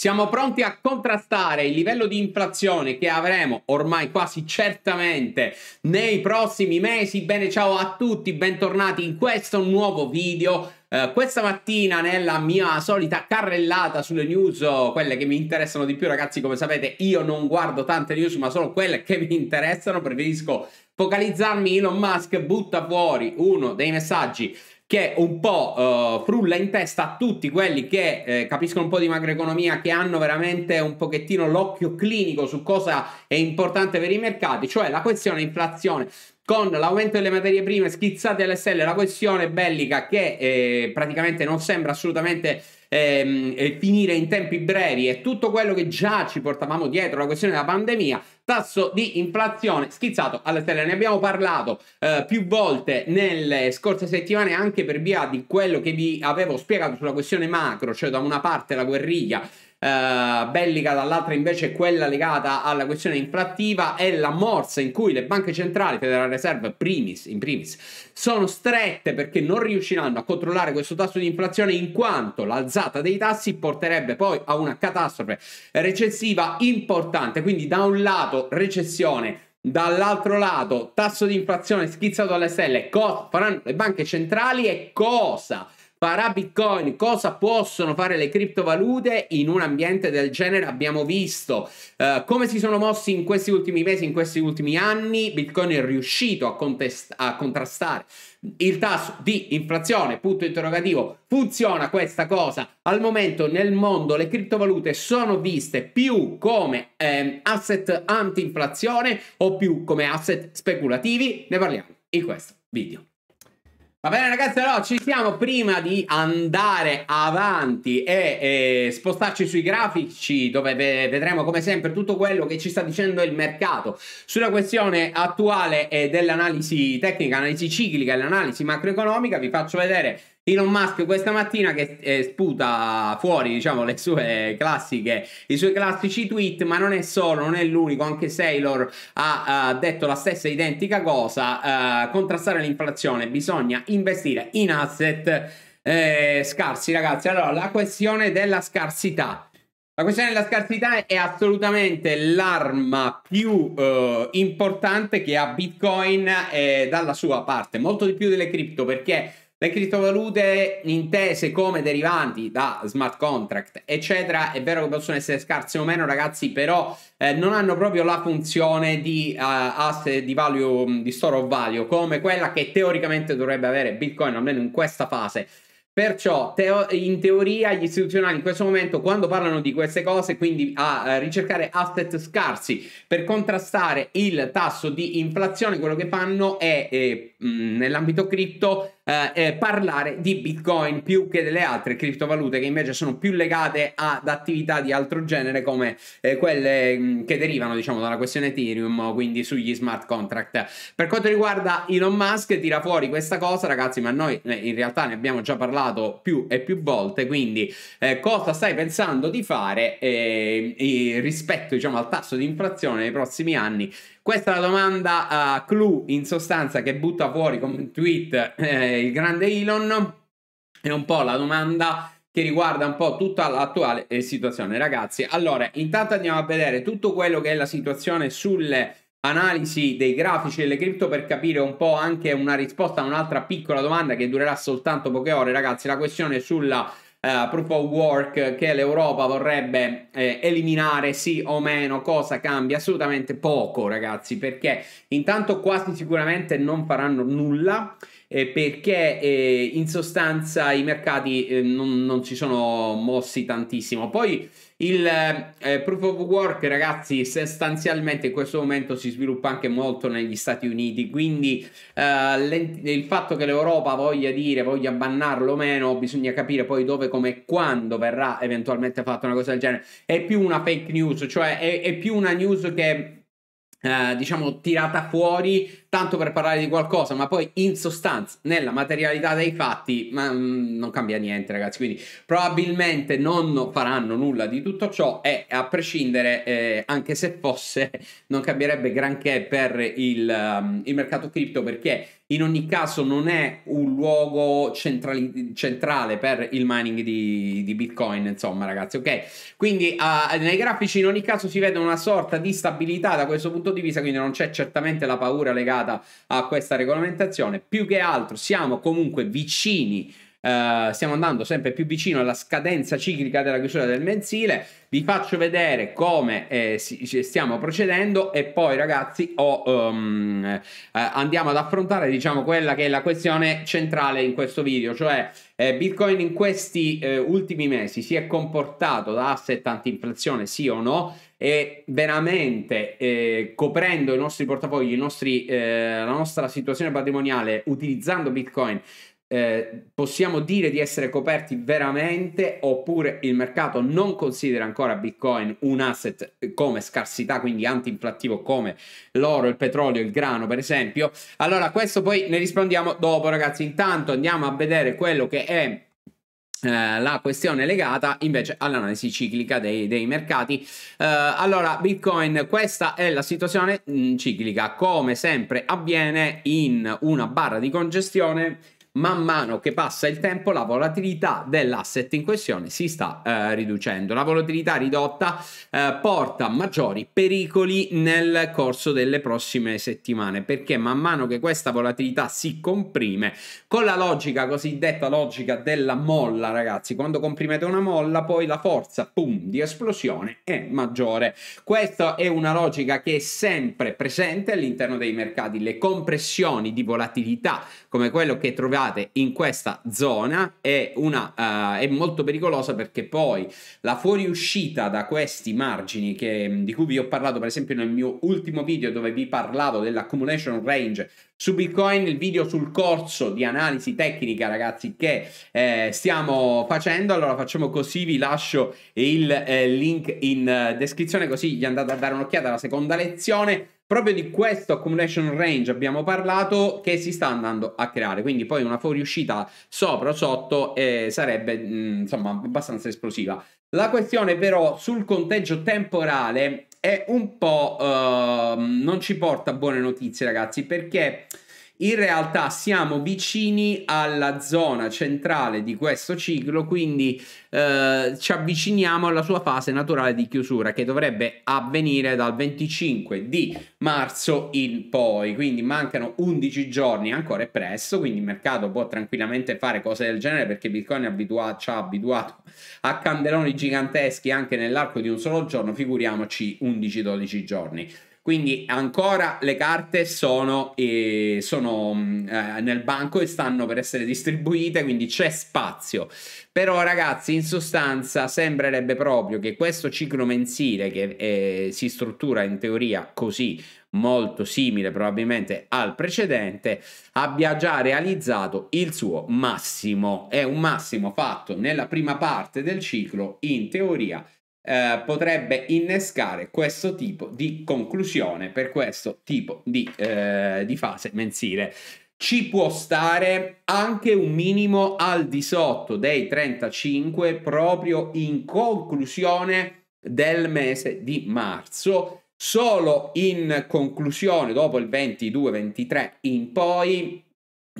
Siamo pronti a contrastare il livello di inflazione che avremo ormai quasi certamente nei prossimi mesi. Bene, ciao a tutti, bentornati in questo nuovo video. Uh, questa mattina nella mia solita carrellata sulle news, oh, quelle che mi interessano di più ragazzi come sapete io non guardo tante news ma solo quelle che mi interessano, preferisco focalizzarmi Elon Musk butta fuori uno dei messaggi che un po' uh, frulla in testa a tutti quelli che eh, capiscono un po' di macroeconomia, che hanno veramente un pochettino l'occhio clinico su cosa è importante per i mercati, cioè la questione inflazione con l'aumento delle materie prime schizzate alle stelle, la questione bellica che eh, praticamente non sembra assolutamente ehm, e finire in tempi brevi e tutto quello che già ci portavamo dietro, la questione della pandemia, tasso di inflazione schizzato alle stelle. Ne abbiamo parlato eh, più volte nelle scorse settimane anche per via di quello che vi avevo spiegato sulla questione macro, cioè da una parte la guerriglia eh, bellica, dall'altra invece quella legata alla questione inflattiva e la morsa in cui le banche centrali, Federal Reserve primis, in primis, sono strette perché non riusciranno a controllare questo tasso di inflazione in quanto l'alzata dei tassi porterebbe poi a una catastrofe recessiva importante. Quindi da un lato recessione, dall'altro lato tasso di inflazione schizzato alle stelle, cosa faranno le banche centrali e cosa Parà Bitcoin, cosa possono fare le criptovalute in un ambiente del genere? Abbiamo visto uh, come si sono mossi in questi ultimi mesi, in questi ultimi anni. Bitcoin è riuscito a, a contrastare il tasso di inflazione, punto interrogativo, funziona questa cosa? Al momento nel mondo le criptovalute sono viste più come ehm, asset anti-inflazione o più come asset speculativi? Ne parliamo in questo video. Va bene ragazzi, allora ci siamo prima di andare avanti e, e spostarci sui grafici dove ve vedremo come sempre tutto quello che ci sta dicendo il mercato sulla questione attuale eh, dell'analisi tecnica, analisi ciclica e l'analisi macroeconomica, vi faccio vedere Elon Musk questa mattina che eh, sputa fuori diciamo le sue classiche i suoi classici tweet ma non è solo non è l'unico anche Saylor ha uh, detto la stessa identica cosa uh, contrastare l'inflazione bisogna investire in asset eh, scarsi ragazzi allora la questione della scarsità la questione della scarsità è assolutamente l'arma più eh, importante che ha Bitcoin eh, dalla sua parte, molto di più delle cripto, perché le criptovalute intese come derivanti da smart contract, eccetera, è vero che possono essere scarse o meno, ragazzi, però eh, non hanno proprio la funzione di uh, asset di value mm, di store of value come quella che teoricamente dovrebbe avere Bitcoin almeno in questa fase. Perciò teo- in teoria gli istituzionali in questo momento quando parlano di queste cose, quindi a eh, ricercare asset scarsi per contrastare il tasso di inflazione, quello che fanno è eh, mh, mm, nell'ambito cripto eh, eh, parlare di Bitcoin più che delle altre criptovalute che invece sono più legate ad attività di altro genere come eh, quelle mh, mm, che derivano diciamo dalla questione Ethereum, quindi sugli smart contract. Per quanto riguarda Elon Musk tira fuori questa cosa ragazzi, ma noi eh, in realtà ne abbiamo già parlato più e più volte, quindi eh, cosa stai pensando di fare eh, rispetto diciamo al tasso di inflazione nei prossimi anni? Questa è la domanda uh, Clou, in sostanza, che butta fuori come tweet eh, il grande Elon. È un po' la domanda che riguarda un po' tutta l'attuale eh, situazione. Ragazzi, allora, intanto andiamo a vedere tutto quello che è la situazione sulle analisi dei grafici delle cripto per capire un po' anche una risposta a un'altra piccola domanda che durerà soltanto poche ore. Ragazzi, la questione sulla eh, proof of work che l'Europa vorrebbe eh, eliminare sì o meno, cosa cambia? Assolutamente poco ragazzi perché intanto quasi sicuramente non faranno nulla eh, perché eh, in sostanza i mercati eh, non, non si sono mossi tantissimo. Poi il eh, proof of work, ragazzi, sostanzialmente in questo momento si sviluppa anche molto negli Stati Uniti, quindi eh, il fatto che l'Europa voglia dire, voglia bannarlo o meno, bisogna capire poi dove, come e quando verrà eventualmente fatta una cosa del genere. È più una fake news, cioè è, è più una news che eh, diciamo tirata fuori tanto per parlare di qualcosa, ma poi in sostanza, nella materialità dei fatti, ma, mm, non cambia niente, ragazzi. Quindi probabilmente non faranno nulla di tutto ciò e a prescindere, eh, anche se fosse, non cambierebbe granché per il, um, il mercato cripto perché in ogni caso non è un luogo centrali- centrale per il mining di, di, Bitcoin, insomma ragazzi, ok? Quindi uh, nei grafici in ogni caso si vede una sorta di stabilità da questo punto di vista, quindi non c'è certamente la paura legata legata a questa regolamentazione. Più che altro siamo comunque vicini eh, stiamo andando sempre più vicino alla scadenza ciclica della chiusura del mensile, vi faccio vedere come eh, stiamo procedendo e poi ragazzi oh, um, eh, andiamo ad affrontare diciamo quella che è la questione centrale in questo video, cioè eh, Bitcoin in questi eh, ultimi mesi si è comportato da asset antinflazione sì o no? e veramente eh, coprendo i nostri portafogli, i nostri, eh, la nostra situazione patrimoniale utilizzando Bitcoin eh, possiamo dire di essere coperti veramente oppure il mercato non considera ancora Bitcoin un asset eh, come scarsità, quindi anti-inflattivo come l'oro, il petrolio, il grano per esempio. Allora questo poi ne rispondiamo dopo ragazzi, intanto andiamo a vedere quello che è eh, la questione legata invece all'analisi ciclica dei, dei mercati. Eh, allora, Bitcoin, questa è la situazione mh, mm, ciclica, come sempre avviene in una barra di congestione man mano che passa il tempo la volatilità dell'asset in questione si sta eh, riducendo. La volatilità ridotta eh, porta maggiori pericoli nel corso delle prossime settimane perché man mano che questa volatilità si comprime con la logica cosiddetta logica della molla ragazzi quando comprimete una molla poi la forza boom, di esplosione è maggiore. Questa è una logica che è sempre presente all'interno dei mercati. Le compressioni di volatilità come quello che trovate passate in questa zona è, una, uh, è molto pericolosa perché poi la fuoriuscita da questi margini che, mm, di cui vi ho parlato per esempio nel mio ultimo video dove vi parlavo dell'accumulation range su Bitcoin, il video sul corso di analisi tecnica ragazzi che eh, stiamo facendo, allora facciamo così, vi lascio il eh, link in eh, descrizione così gli andate a dare un'occhiata alla seconda lezione Proprio di questo accumulation range abbiamo parlato che si sta andando a creare, quindi poi una fuoriuscita sopra o sotto eh, sarebbe mh, mm, insomma abbastanza esplosiva. La questione però sul conteggio temporale è un po' uh, non ci porta buone notizie ragazzi perché in realtà siamo vicini alla zona centrale di questo ciclo, quindi eh, ci avviciniamo alla sua fase naturale di chiusura che dovrebbe avvenire dal 25 di marzo in poi, quindi mancano 11 giorni, ancora è presto, quindi il mercato può tranquillamente fare cose del genere perché Bitcoin abitua- ci ha abituato a candeloni giganteschi anche nell'arco di un solo giorno, figuriamoci 11-12 giorni. Quindi ancora le carte sono, eh, sono mm, eh, nel banco e stanno per essere distribuite, quindi c'è spazio. Però ragazzi, in sostanza sembrerebbe proprio che questo ciclo mensile che eh, si struttura in teoria così, molto simile probabilmente al precedente, abbia già realizzato il suo massimo. È un massimo fatto nella prima parte del ciclo, in teoria eh, potrebbe innescare questo tipo di conclusione per questo tipo di, eh, di fase mensile ci può stare anche un minimo al di sotto dei 35 proprio in conclusione del mese di marzo. Solo in conclusione, dopo il 22-23 in poi,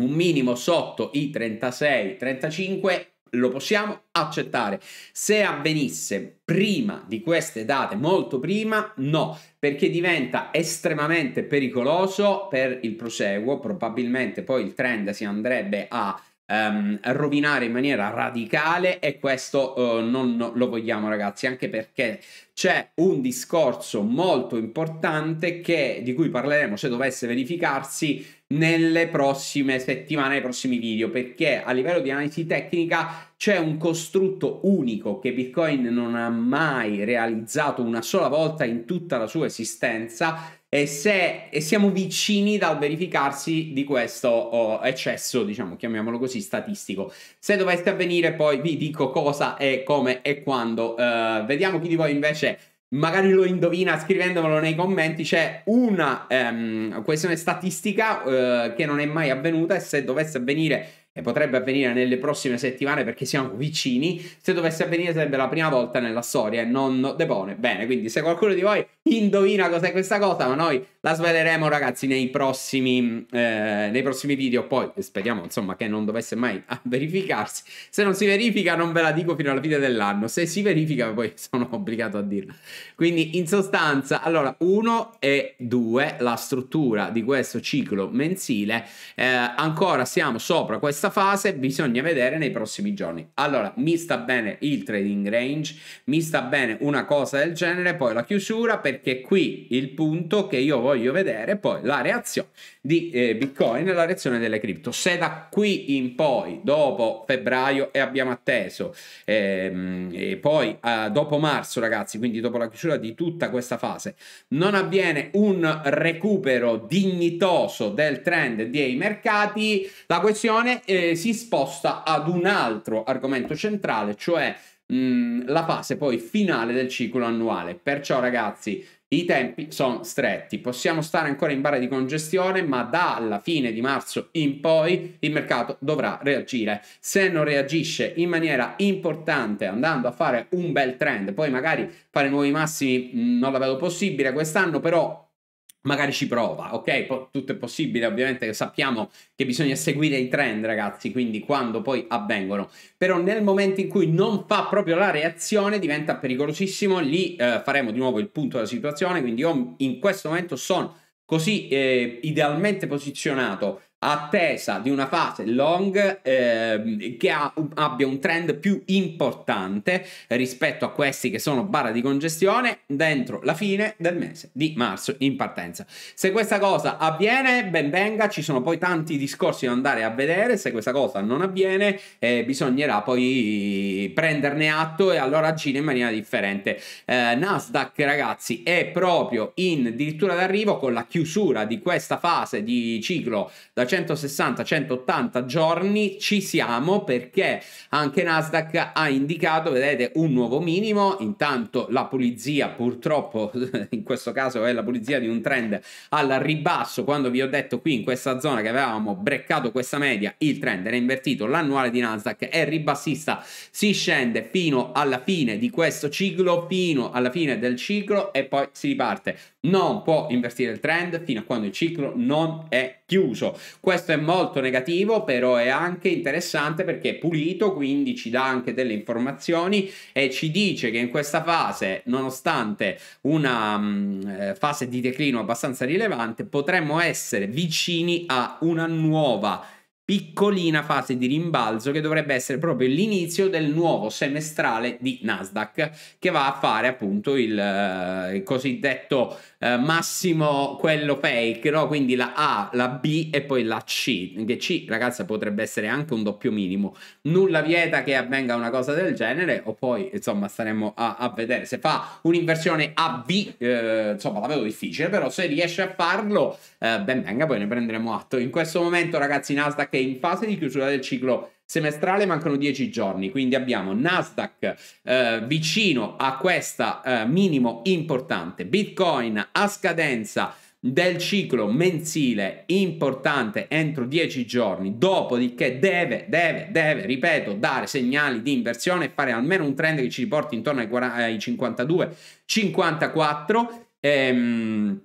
un minimo sotto i 36-35 lo possiamo accettare. Se avvenisse prima di queste date, molto prima, no, perché diventa estremamente pericoloso per il proseguo, probabilmente poi il trend si andrebbe a ehm, rovinare in maniera radicale e questo eh, non lo vogliamo ragazzi, anche perché c'è un discorso molto importante che, di cui parleremo se dovesse verificarsi nelle prossime settimane, nei prossimi video, perché a livello di analisi tecnica c'è un costrutto unico che Bitcoin non ha mai realizzato una sola volta in tutta la sua esistenza e, se, e siamo vicini dal verificarsi di questo oh, eccesso, diciamo, chiamiamolo così, statistico. Se dovesse avvenire poi vi dico cosa e come e quando. Uh, vediamo chi di voi invece magari lo indovina scrivendomelo nei commenti, c'è una um, questione statistica uh, che non è mai avvenuta e se dovesse avvenire e potrebbe avvenire nelle prossime settimane perché siamo vicini. Se dovesse avvenire sarebbe la prima volta nella storia e non depone. Bene, quindi se qualcuno di voi indovina cos'è questa cosa, ma noi la sveleremo ragazzi nei prossimi, eh, nei prossimi video. Poi speriamo insomma che non dovesse mai verificarsi. Se non si verifica non ve la dico fino alla fine dell'anno. Se si verifica poi sono obbligato a dirla. Quindi in sostanza, allora 1 e 2, la struttura di questo ciclo mensile, eh, ancora siamo sopra questa questa fase bisogna vedere nei prossimi giorni. Allora, mi sta bene il trading range, mi sta bene una cosa del genere, poi la chiusura, perché qui il punto che io voglio vedere poi la reazione di eh, Bitcoin e la reazione delle cripto. Se da qui in poi, dopo febbraio e abbiamo atteso, ehm, e poi eh, dopo marzo, ragazzi, quindi dopo la chiusura di tutta questa fase, non avviene un recupero dignitoso del trend dei mercati, la questione è eh, si sposta ad un altro argomento centrale, cioè mh, mm, la fase poi finale del ciclo annuale. Perciò ragazzi, i tempi sono stretti, possiamo stare ancora in barra di congestione, ma dalla fine di marzo in poi il mercato dovrà reagire. Se non reagisce in maniera importante, andando a fare un bel trend, poi magari fare nuovi massimi mm, non la vedo possibile quest'anno, però magari ci prova, ok? Po- tutto è possibile, ovviamente sappiamo che bisogna seguire i trend, ragazzi, quindi quando poi avvengono. Però nel momento in cui non fa proprio la reazione diventa pericolosissimo, lì eh, faremo di nuovo il punto della situazione, quindi io in questo momento sono così eh, idealmente posizionato attesa di una fase long eh, che ha, abbia un trend più importante rispetto a questi che sono barra di congestione dentro la fine del mese di marzo in partenza. Se questa cosa avviene, ben venga, ci sono poi tanti discorsi da andare a vedere, se questa cosa non avviene eh, bisognerà poi prenderne atto e allora agire in maniera differente. Eh, Nasdaq ragazzi è proprio in dirittura d'arrivo con la chiusura di questa fase di ciclo da 160-180 giorni ci siamo perché anche Nasdaq ha indicato, vedete, un nuovo minimo, intanto la pulizia purtroppo in questo caso è la pulizia di un trend al ribasso, quando vi ho detto qui in questa zona che avevamo breccato questa media, il trend era invertito, l'annuale di Nasdaq è ribassista, si scende fino alla fine di questo ciclo, fino alla fine del ciclo e poi si riparte non può invertire il trend fino a quando il ciclo non è chiuso. Questo è molto negativo, però è anche interessante perché è pulito, quindi ci dà anche delle informazioni e ci dice che in questa fase, nonostante una mh, mm, eh, fase di declino abbastanza rilevante, potremmo essere vicini a una nuova piccolina fase di rimbalzo che dovrebbe essere proprio l'inizio del nuovo semestrale di Nasdaq che va a fare appunto il, eh, il cosiddetto eh, massimo quello fake no? quindi la A, la B e poi la C che C ragazzi potrebbe essere anche un doppio minimo nulla vieta che avvenga una cosa del genere o poi insomma staremo a, a vedere se fa un'inversione AB eh, insomma la vedo difficile però se riesce a farlo eh, ben venga poi ne prenderemo atto in questo momento ragazzi Nasdaq che in fase di chiusura del ciclo semestrale mancano 10 giorni, quindi abbiamo Nasdaq eh, vicino a questa eh, minimo importante, Bitcoin a scadenza del ciclo mensile importante entro 10 giorni, dopodiché deve, deve, deve, ripeto, dare segnali di inversione e fare almeno un trend che ci riporti intorno ai, 40, ai 52, 54. Ehm,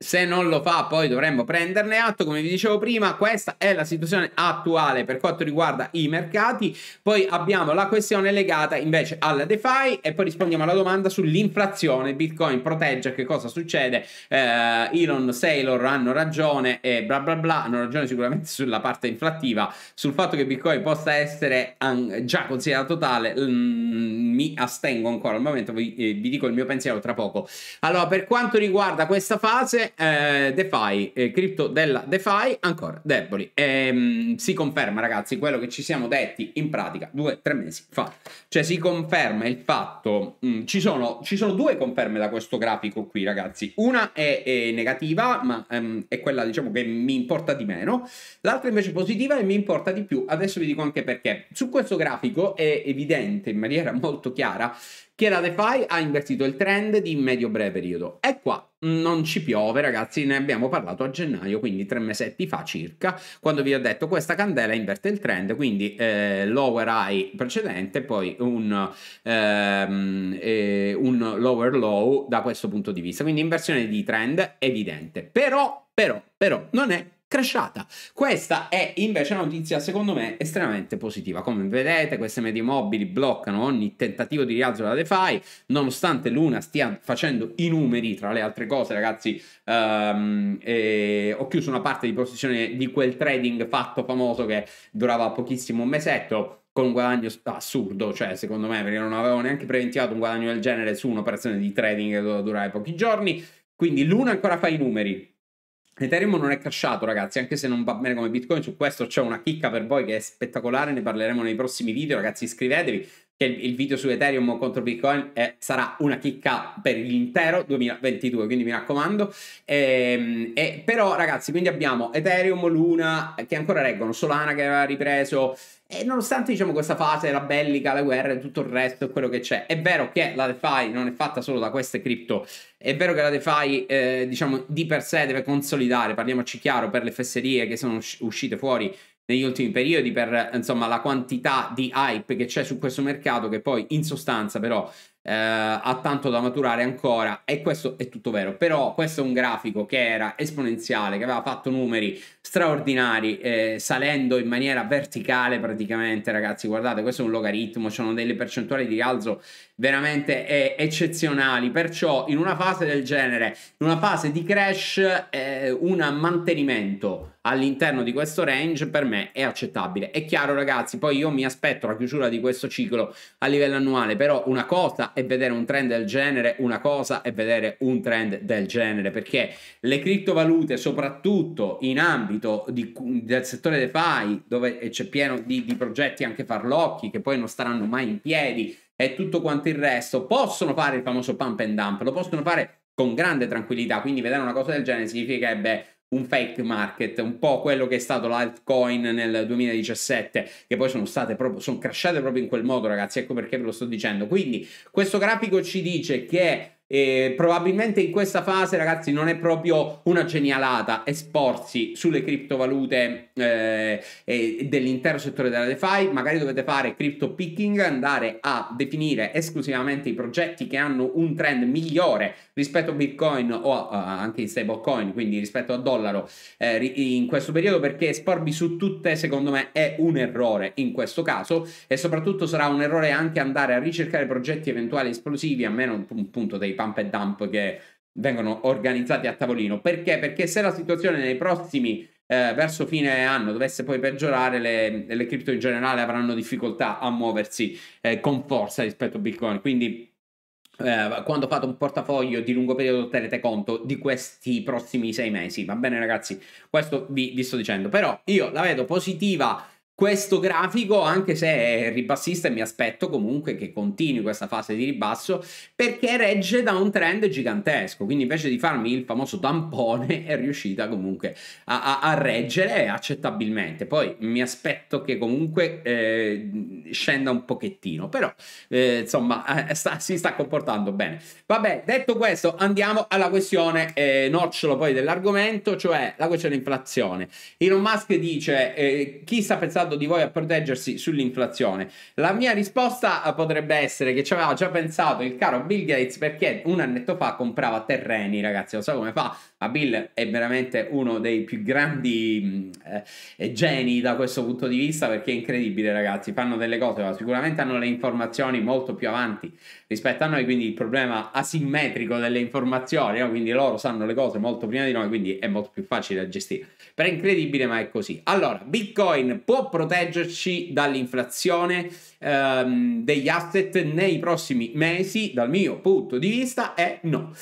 se non lo fa, poi dovremmo prenderne atto. Come vi dicevo prima, questa è la situazione attuale per quanto riguarda i mercati. Poi abbiamo la questione legata invece alla DeFi e poi rispondiamo alla domanda sull'inflazione. Bitcoin protegge, che cosa succede? Eh, Elon Saylor hanno ragione e bla bla bla, hanno ragione sicuramente sulla parte inflattiva, sul fatto che Bitcoin possa essere già considerato tale. Mm, mi astengo ancora al momento, vi, eh, vi dico il mio pensiero tra poco. Allora, per quanto riguarda questa fase, eh, DeFi, eh, cripto della DeFi ancora deboli. Ehm, si conferma, ragazzi, quello che ci siamo detti in pratica due o tre mesi fa. Cioè, si conferma il fatto. Mh, mm, ci, sono, ci, sono, due conferme da questo grafico qui, ragazzi. Una è, è negativa, ma ehm, è quella diciamo che mi importa di meno. L'altra invece è positiva e mi importa di più. Adesso vi dico anche perché. Su questo grafico è evidente in maniera molto chiara che la DeFi ha invertito il trend di medio-breve periodo. E qua non ci piove ragazzi, ne abbiamo parlato a gennaio, quindi tre mesetti fa circa, quando vi ho detto questa candela inverte il trend, quindi eh, lower high precedente, poi un, ehm, eh, un lower low da questo punto di vista, quindi inversione di trend evidente, però, però, però non è crashata. Questa è invece una notizia secondo me estremamente positiva. Come vedete queste medie mobili bloccano ogni tentativo di rialzo della DeFi, nonostante Luna stia facendo i numeri, tra le altre cose ragazzi, um, eh, ho chiuso una parte di posizione di quel trading fatto famoso che durava pochissimo un mesetto, con un guadagno assurdo, cioè secondo me perché non avevo neanche preventivato un guadagno del genere su un'operazione di trading che doveva durare pochi giorni, quindi Luna ancora fa i numeri, Ethereum non è crashato, ragazzi, anche se non va bene come Bitcoin, su questo c'è una chicca per voi che è spettacolare, ne parleremo nei prossimi video, ragazzi, iscrivetevi che il video su Ethereum contro Bitcoin è, eh, sarà una chicca per l'intero 2022, quindi mi raccomando. E, ehm, e, però ragazzi, quindi abbiamo Ethereum, Luna che ancora reggono, Solana che aveva ripreso, e nonostante diciamo questa fase, la bellica, la guerra e tutto il resto è quello che c'è, è vero che la DeFi non è fatta solo da queste cripto, è vero che la DeFi eh, diciamo di per sé deve consolidare, parliamoci chiaro, per le fesserie che sono uscite fuori negli ultimi periodi per insomma la quantità di hype che c'è su questo mercato che poi in sostanza però eh, ha tanto da maturare ancora e questo è tutto vero però questo è un grafico che era esponenziale che aveva fatto numeri straordinari eh, salendo in maniera verticale praticamente ragazzi guardate questo è un logaritmo sono delle percentuali di rialzo veramente eh, eccezionali perciò in una fase del genere in una fase di crash eh, un mantenimento all'interno di questo range per me è accettabile. È chiaro ragazzi, poi io mi aspetto la chiusura di questo ciclo a livello annuale, però una cosa è vedere un trend del genere, una cosa è vedere un trend del genere, perché le criptovalute, soprattutto in ambito di, del settore DeFi, dove eh, c'è pieno di, di progetti anche farlocchi che poi non staranno mai in piedi, e tutto quanto il resto, possono fare il famoso pump and dump, lo possono fare con grande tranquillità, quindi vedere una cosa del genere significherebbe un fake market, un po' quello che è stato l'altcoin nel 2017, che poi sono state proprio, sono crashate proprio in quel modo, ragazzi, ecco perché ve lo sto dicendo. Quindi questo grafico ci dice che e probabilmente in questa fase, ragazzi, non è proprio una genialata esporsi sulle criptovalute eh, eh, dell'intero settore della DeFi. Magari dovete fare crypto picking, andare a definire esclusivamente i progetti che hanno un trend migliore rispetto a Bitcoin o a, a, anche in stablecoin, quindi rispetto a dollaro eh, in questo periodo, perché esporvi su tutte, secondo me, è un errore in questo caso e soprattutto sarà un errore anche andare a ricercare progetti eventuali esplosivi, a meno un punto dei pump and dump che vengono organizzati a tavolino. Perché? Perché se la situazione nei prossimi eh, verso fine anno dovesse poi peggiorare, le, le cripto in generale avranno difficoltà a muoversi eh, con forza rispetto a Bitcoin. Quindi eh, quando fate un portafoglio di lungo periodo terrete conto di questi prossimi sei mesi. Va bene ragazzi, questo vi, vi sto dicendo. Però io la vedo positiva questo grafico, anche se è ribassista e mi aspetto comunque che continui questa fase di ribasso, perché regge da un trend gigantesco, quindi invece di farmi il famoso tampone è riuscita comunque a, a, a reggere accettabilmente. Poi mi aspetto che comunque eh, scenda un pochettino, però eh, insomma eh, sta, si sta comportando bene. Vabbè, detto questo andiamo alla questione eh, nocciolo poi dell'argomento, cioè la questione inflazione. Elon Musk dice eh, chi sta pensando riguardo di voi a proteggersi sull'inflazione? La mia risposta eh, potrebbe essere che ci aveva già pensato il caro Bill Gates perché un annetto fa comprava terreni, ragazzi, lo so come fa, ma Bill è veramente uno dei più grandi eh, eh, geni da questo punto di vista perché è incredibile ragazzi, fanno delle cose, ma sicuramente hanno le informazioni molto più avanti rispetto a noi, quindi il problema asimmetrico delle informazioni, no? quindi loro sanno le cose molto prima di noi, quindi è molto più facile da gestire. Però è incredibile, ma è così. Allora, Bitcoin può proteggerci dall'inflazione ehm, degli asset nei prossimi mesi, dal mio punto di vista, è no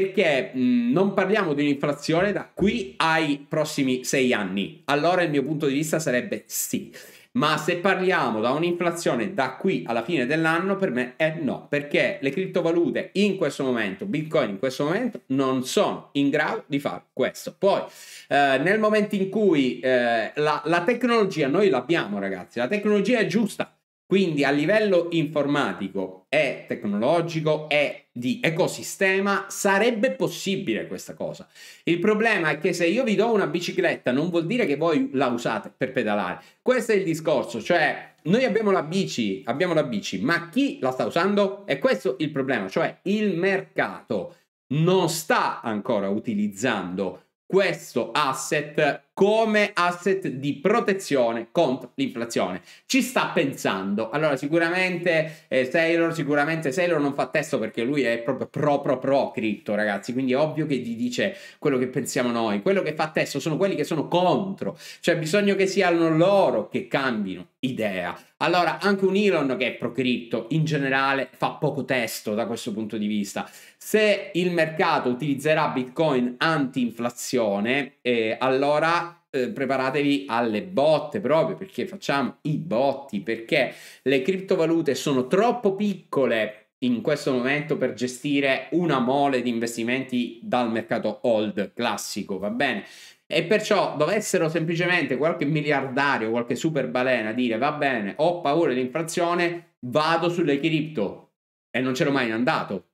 perché mh, mm, non parliamo di un'inflazione da qui ai prossimi sei anni. Allora il mio punto di vista sarebbe sì. Ma se parliamo da un'inflazione da qui alla fine dell'anno, per me è no, perché le criptovalute in questo momento, Bitcoin in questo momento, non sono in grado di fare questo. Poi, eh, nel momento in cui eh, la, la tecnologia, noi l'abbiamo ragazzi, la tecnologia è giusta, quindi a livello informatico e tecnologico e di ecosistema sarebbe possibile questa cosa. Il problema è che se io vi do una bicicletta non vuol dire che voi la usate per pedalare. Questo è il discorso, cioè noi abbiamo la bici, abbiamo la bici, ma chi la sta usando? E questo è il problema, cioè il mercato non sta ancora utilizzando questo asset come asset di protezione contro l'inflazione. Ci sta pensando. Allora, sicuramente eh, Sailor, sicuramente Sailor non fa testo perché lui è proprio pro pro pro cripto, ragazzi. Quindi è ovvio che gli dice quello che pensiamo noi. Quello che fa testo sono quelli che sono contro. Cioè, bisogna che siano loro che cambino idea. Allora, anche un Elon che è pro cripto in generale fa poco testo da questo punto di vista. Se il mercato utilizzerà Bitcoin anti-inflazione, eh, allora Ehm, preparatevi alle botte proprio perché facciamo i botti, perché le criptovalute sono troppo piccole in questo momento per gestire una mole di investimenti dal mercato old classico, va bene? E perciò dovessero semplicemente qualche miliardario, qualche super balena dire va bene, ho paura dell'inflazione, vado sulle cripto e non c'ero mai andato.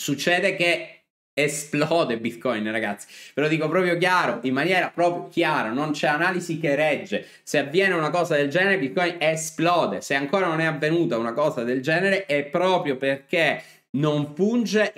Succede che esplode Bitcoin, ragazzi. Ve lo dico proprio chiaro, in maniera proprio chiara, non c'è analisi che regge. Se avviene una cosa del genere, Bitcoin esplode. Se ancora non è avvenuta una cosa del genere, è proprio perché non funge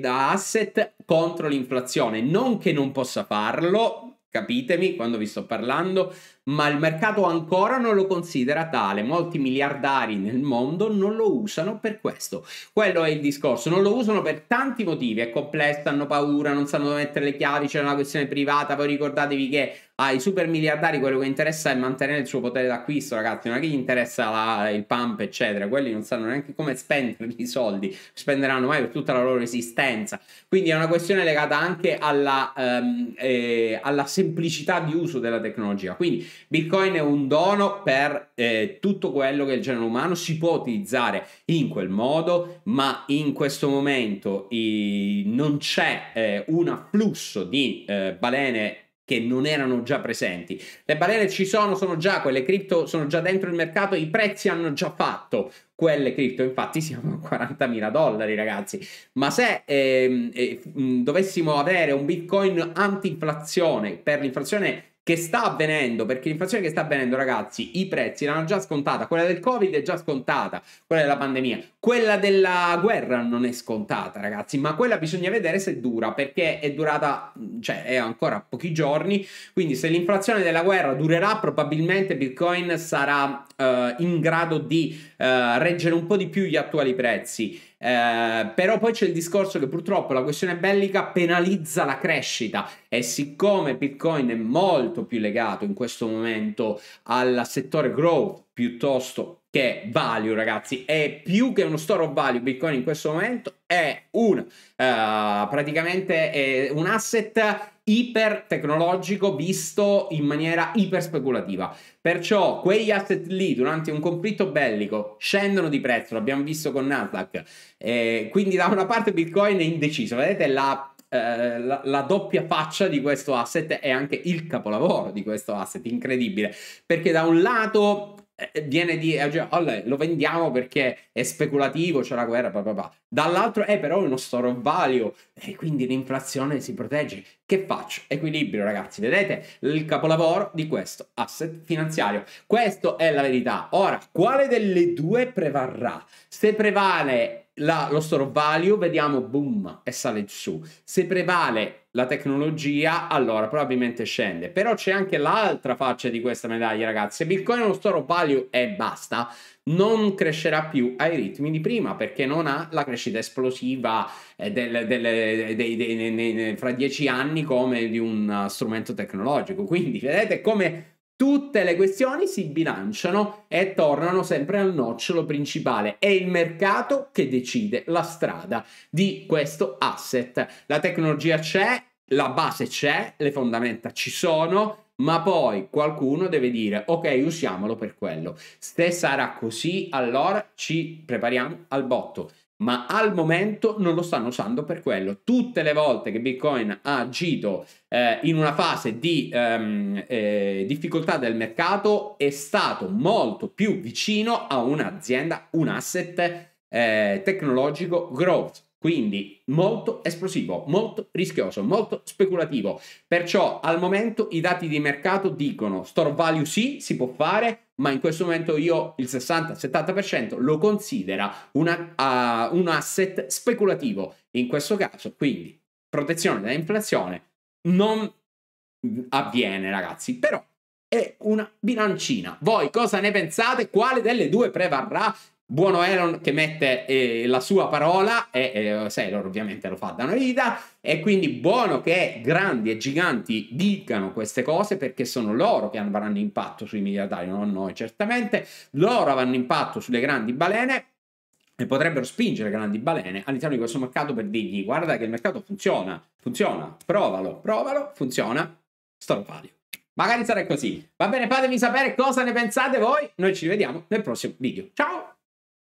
da asset contro l'inflazione. Non che non possa farlo, capitemi quando vi sto parlando, ma il mercato ancora non lo considera tale. Molti miliardari nel mondo non lo usano per questo. Quello è il discorso. Non lo usano per tanti motivi. È complesso, hanno paura, non sanno dove mettere le chiavi, c'è una questione privata. Poi ricordatevi che ai super miliardari quello che interessa è mantenere il suo potere d'acquisto, ragazzi. Non è che gli interessa la, il pump, eccetera. Quelli non sanno neanche come spendere i soldi. Spenderanno mai per tutta la loro esistenza. Quindi è una questione legata anche alla, ehm, eh, alla semplicità di uso della tecnologia. Quindi Bitcoin è un dono per eh, tutto quello che il genere umano si può utilizzare in quel modo, ma in questo momento eh, non c'è eh, un afflusso di eh, balene che non erano già presenti. Le balene ci sono, sono già, quelle cripto sono già dentro il mercato, i prezzi hanno già fatto quelle cripto, infatti siamo a 40.000 dollari ragazzi, ma se ehm, eh, eh, dovessimo avere un bitcoin anti-inflazione per l'inflazione che sta avvenendo, perché l'inflazione che sta avvenendo, ragazzi, i prezzi l'hanno già scontata, quella del Covid è già scontata, quella della pandemia, quella della guerra non è scontata, ragazzi, ma quella bisogna vedere se dura, perché è durata, cioè è ancora pochi giorni, quindi se l'inflazione della guerra durerà, probabilmente Bitcoin sarà uh, in grado di uh, reggere un po' di più gli attuali prezzi. Eh, però poi c'è il discorso che purtroppo la questione bellica penalizza la crescita e siccome Bitcoin è molto più legato in questo momento al settore growth piuttosto che value ragazzi è più che uno store of value Bitcoin in questo momento è un uh, praticamente è un asset iper tecnologico visto in maniera iper speculativa Perciò quegli asset lì durante un conflitto bellico scendono di prezzo, l'abbiamo visto con Nasdaq. Eh, quindi da una parte Bitcoin è indeciso, vedete la eh, la, la, doppia faccia di questo asset è anche il capolavoro di questo asset, incredibile, perché da un lato eh, eh, viene di eh, cioè, lo vendiamo perché è speculativo, c'è la guerra, bla bla bla. Dall'altro è però uno store of value e quindi l'inflazione si protegge. Che faccio? Equilibrio, ragazzi, vedete il capolavoro di questo asset finanziario. Questa è la verità. Ora, quale delle due prevarrà? Se prevale la, lo store of value, vediamo boom e sale su. Se prevale la tecnologia, allora probabilmente scende. Però c'è anche l'altra faccia di questa medaglia, ragazzi. Se Bitcoin è uno store of value e basta, non crescerà più ai ritmi di prima perché non ha la crescita esplosiva eh, del, del, dei, dei, dei, fra dieci anni come di un eh, strumento tecnologico. Quindi vedete come Tutte le questioni si bilanciano e tornano sempre al nocciolo principale. È il mercato che decide la strada di questo asset. La tecnologia c'è, la base c'è, le fondamenta ci sono, ma poi qualcuno deve dire ok, usiamolo per quello. Se sarà così, allora ci prepariamo al botto ma al momento non lo stanno usando per quello. Tutte le volte che Bitcoin ha agito eh, in una fase di ehm, eh, difficoltà del mercato è stato molto più vicino a un'azienda, un asset eh, tecnologico growth. Quindi molto esplosivo, molto rischioso, molto speculativo. Perciò al momento i dati di mercato dicono store value sì, si può fare, ma in questo momento io il 60-70% lo considera una, uh, un asset speculativo. In questo caso, quindi protezione da inflazione non avviene, ragazzi, però è una bilancina. Voi cosa ne pensate? Quale delle due prevarrà? Buono Aaron che mette eh, la sua parola e eh, Sailor ovviamente lo fa da una vita e quindi buono che grandi e giganti dicano queste cose perché sono loro che avranno impatto sui miliardari, non noi certamente, loro avranno impatto sulle grandi balene e potrebbero spingere grandi balene all'interno di questo mercato per dirgli guarda che il mercato funziona, funziona, provalo, provalo, funziona, store value. Magari sarà così. Va bene, fatemi sapere cosa ne pensate voi. Noi ci vediamo nel prossimo video. Ciao!